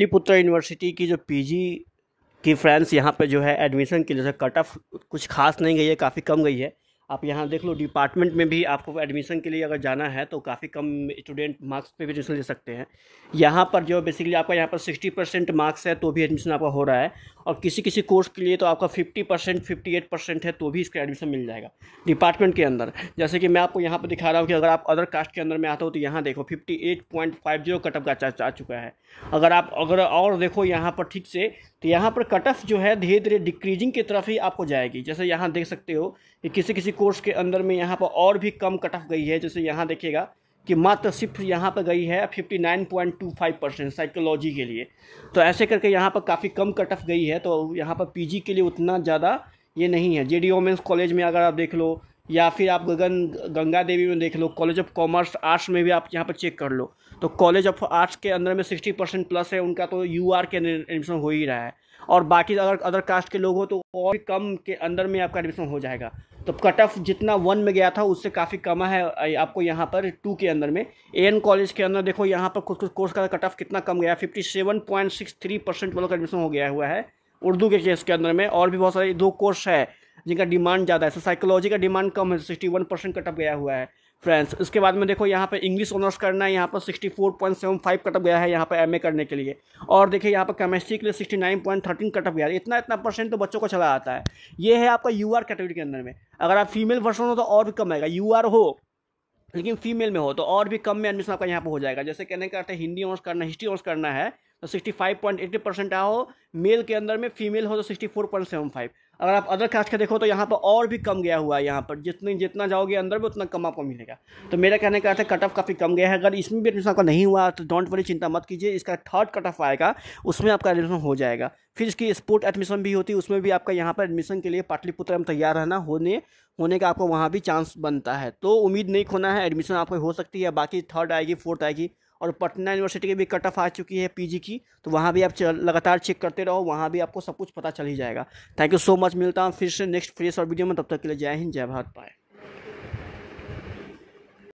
लिपुत्र university की जो PG की फ्रेंड्स यहाँ पे जो है एडमिशन के लिए कट ऑफ कुछ खास नहीं गई है काफ़ी कम गई है आप यहाँ देख लो डिपार्टमेंट में भी आपको एडमिशन के लिए अगर जाना है तो काफ़ी कम स्टूडेंट मार्क्स पे भी एडमिशन ले सकते हैं यहाँ पर जो बेसिकली आपका यहाँ पर सिक्सटी परसेंट मार्क्स है तो भी एडमिशन आपका हो रहा है और किसी किसी कोर्स के लिए तो आपका fifty percent fifty eight percent है तो भी इसका एडमिशन मिल जाएगा डिपार्टमेंट के अंदर जैसे कि मैं आपको यहाँ पर दिखा रहा हूँ कि अगर आप अदर कास्ट के अंदर में आता हो तो यहाँ देखो fifty eight point five zero cutoff का आ चुका है अगर आप अगर और देखो यहाँ पर ठीक से तो यहाँ पर कटअप जो है धीरे धीरे डिक्रीजिंग की तरफ ही आपको जाएगी जैसे यहाँ देख सकते हो कि किसी किसी कोर्स के अंदर में यहाँ पर और भी कम कट ऑफ गई है जैसे यहाँ देखिएगा कि मात्र सिर्फ यहाँ पर गई है 59.25 परसेंट साइकोलॉजी के लिए तो ऐसे करके यहाँ पर काफ़ी कम कट ऑफ गई है तो यहाँ पर पीजी के लिए उतना ज़्यादा ये नहीं है जे डी वोमेंस कॉलेज में अगर आप देख लो या फिर आप गगन गंगा देवी में देख लो कॉलेज ऑफ कॉमर्स आर्ट्स में भी आप यहाँ पर चेक कर लो तो कॉलेज ऑफ आर्ट्स के अंदर में सिक्सटी परसेंट प्लस है उनका तो यू आर के अंदर एडमिशन हो ही रहा है और बाकी अगर अदर कास्ट के लोग हो तो और कम के अंदर में आपका एडमिशन हो जाएगा तो कट ऑफ जितना वन में गया था उससे काफ़ी कम है आपको यहाँ पर टू के अंदर में ए एन कॉलेज के अंदर देखो यहाँ पर कुछ कुछ कोर्स का कट ऑफ कितना कम गया fifty seven point six three percent वालों का एडमिशन हो गया हुआ है उर्दू के केस के अंदर में और भी बहुत सारे दो कोर्स है जिनका डिमांड ज़्यादा है सो साइकोलॉजी का डिमांड कम है sixty one percent cut off गया हुआ है फ्रेंड्स इसके बाद में देखो यहाँ पे इंग्लिश ऑनर्स करना है यहाँ पर 64.75 कट अप गया है यहाँ पे एमए करने के लिए और देखिए यहाँ पर केमिस्ट्री के लिए 69.13 कट अप गया है इतना इतना परसेंट तो बच्चों को चला आता है ये है आपका यू आर कैटेगरी के अंदर में अगर आप फीमेल वर्सन हो तो और भी कम आएगा यू आर हो लेकिन फीमेल में हो तो और भी कम में एडमिशन आपका यहाँ पर हो जाएगा जैसे कहने का अर्थ है हिंदी ऑनर्स करना हिस्ट्री ऑनर्स करना है सिक्सटी 65.80 परसेंट आया हो मेल के अंदर में फीमेल हो तो 64.75 अगर आप अदर कास्ट का देखो तो यहाँ पर और भी कम गया हुआ है यहाँ पर जितने जितना जाओगे अंदर में उतना कम आपको मिलेगा तो मेरा कहने का अर्थ है कट ऑफ काफ़ी कम गया है अगर इसमें भी एडमिशन आपका नहीं हुआ तो डोंट वरी चिंता मत कीजिए इसका थर्ड कट ऑफ आएगा उसमें आपका एडमिशन हो जाएगा फिर इसकी स्पोर्ट एडमिशन भी होती है उसमें भी आपका यहाँ पर एडमिशन के लिए पाटलिपुत्र में तैयार रहना होने होने का आपको वहाँ भी चांस बनता है तो उम्मीद नहीं खोना है एडमिशन आपको हो सकती है बाकी थर्ड आएगी फोर्थ आएगी और पटना यूनिवर्सिटी की भी कट ऑफ आ चुकी है पीजी की तो वहाँ भी आप लगातार चेक करते रहो वहाँ भी आपको सब कुछ पता चल ही जाएगा थैंक यू सो मच मिलता हूँ फिर से नेक्स्ट फ्रेश और वीडियो में तब तक के लिए जय हिंद जय भारत पाए